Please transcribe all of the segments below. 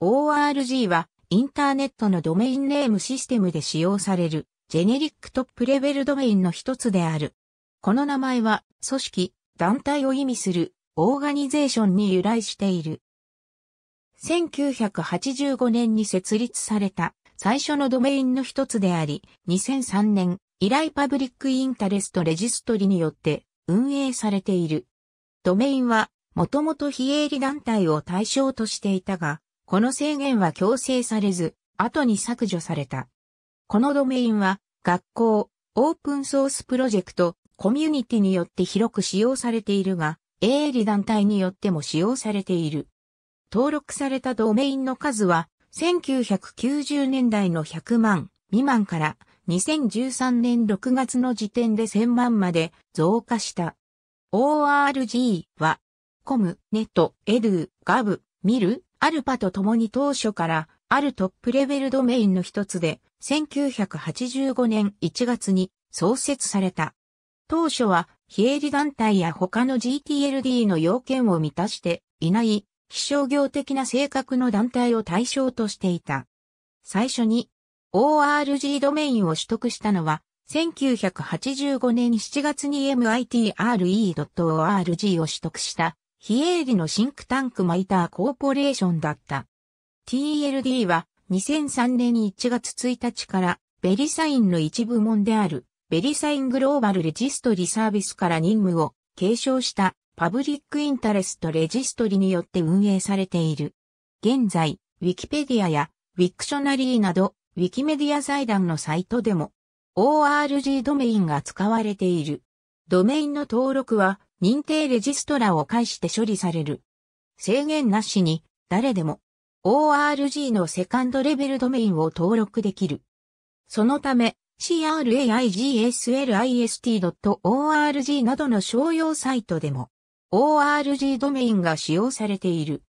ORG はインターネットのドメインネームシステムで使用されるジェネリックトップレベルドメインの一つである。この名前は組織、団体を意味するオーガニゼーションに由来している。1985年に設立された最初のドメインの一つであり、2003年以来パブリックインタレストレジストリによって運営されている。ドメインはもともと非営利団体を対象としていたが、この制限は強制されず、後に削除された。このドメインは、学校、オープンソースプロジェクト、コミュニティによって広く使用されているが、営利団体によっても使用されている。登録されたドメインの数は、1990年代の100万未満から2013年6月の時点で1000万まで増加した。ORG は、コム、ネット、エドゥ、ガブ、ミル、アルパと共に当初からあるトップレベルドメインの一つで、1985年1月に創設された。当初は、非営利団体や他の GTLD の要件を満たしていない、非商業的な性格の団体を対象としていた。最初に ORG ドメインを取得したのは、1985年7月に MITRE.org を取得した非営利のシンクタンクマイターコーポレーションだった。TLD は2003年1月1日からベリサインの一部門であるベリサイングローバルレジストリサービスから任務を継承したパブリックインタレストレジストリによって運営されている。現在、ウィキペディアやウィクショナリーなどウィキメディア財団のサイトでも ORG ドメインが使われている。ドメインの登録は認定レジストラを介して処理される。制限なしに、誰でも、ORG のセカンドレベルドメインを登録できる。そのため、craiGSList.org などの商用サイトでも ORG ドメインが使用されている。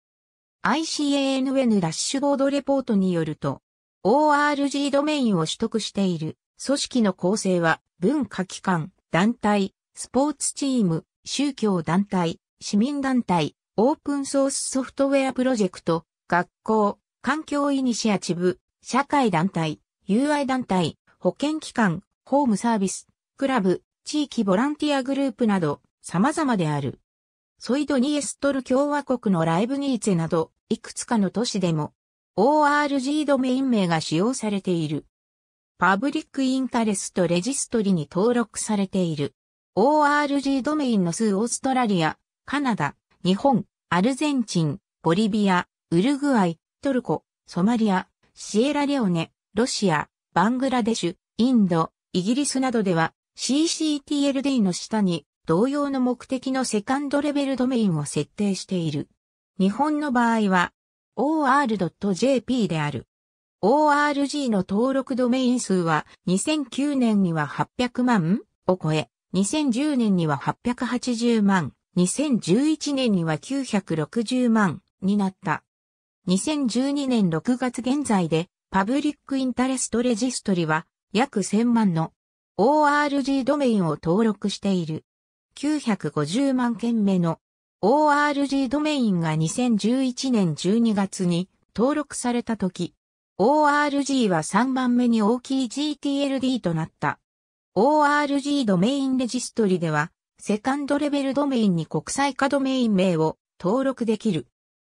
ICANN ダッシュボードレポートによると ORG ドメインを取得している組織の構成は文化機関、団体、スポーツチーム、宗教団体、市民団体、オープンソースソフトウェアプロジェクト、学校、環境イニシアチブ、社会団体、UI 団体、保健機関、ホームサービス、クラブ、地域ボランティアグループなど、様々である。ソイドニエストル共和国のライブニーツェなど、いくつかの都市でも、ORG ドメイン名が使用されている。パブリックインタレストレジストリに登録されている。ORG ドメインの数オーストラリア、カナダ、日本、アルゼンチン、ボリビア、ウルグアイ、トルコ、ソマリア、シエラレオネ、ロシア、バングラデシュ、インド、イギリスなどでは CCTLD の下に同様の目的のセカンドレベルドメインを設定している。日本の場合は or.jp である。ORG の登録ドメイン数は2009年には800万を超え、2010年には880万、2011年には960万になった。2012年6月現在で、パブリックインタレストレジストリは約1000万の ORG ドメインを登録している。950万件目の ORG ドメインが2011年12月に登録された時、ORG は3番目に大きい GTLD となった。ORG ドメインレジストリでは、セカンドレベルドメインに国際化ドメイン名を登録できる。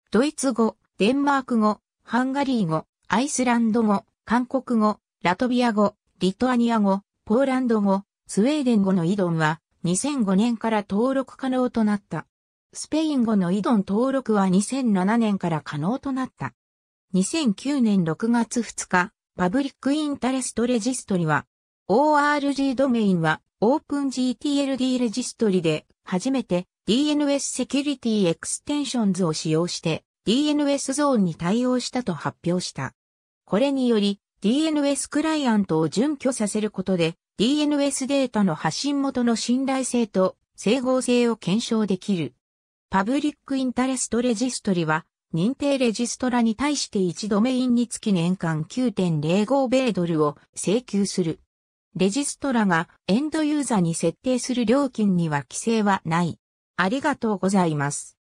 ドイツ語、デンマーク語、ハンガリー語、アイスランド語、韓国語、ラトビア語、リトアニア語、ポーランド語、スウェーデン語のイドンは2005年から登録可能となった。スペイン語のイドン登録は2007年から可能となった。2009年6月2日、パブリックインタレストレジストリは ORG ドメインは OpenGTLD レジストリで初めて DNS セキュリティエクステンションズを使用して DNS ゾーンに対応したと発表した。これにより DNS クライアントを準拠させることで DNS データの発信元の信頼性と整合性を検証できる。パブリックインタレストレジストリは認定レジストラに対して1ドメインにつき年間9.05米ドルを請求する。レジストラがエンドユーザに設定する料金には規制はない。ありがとうございます。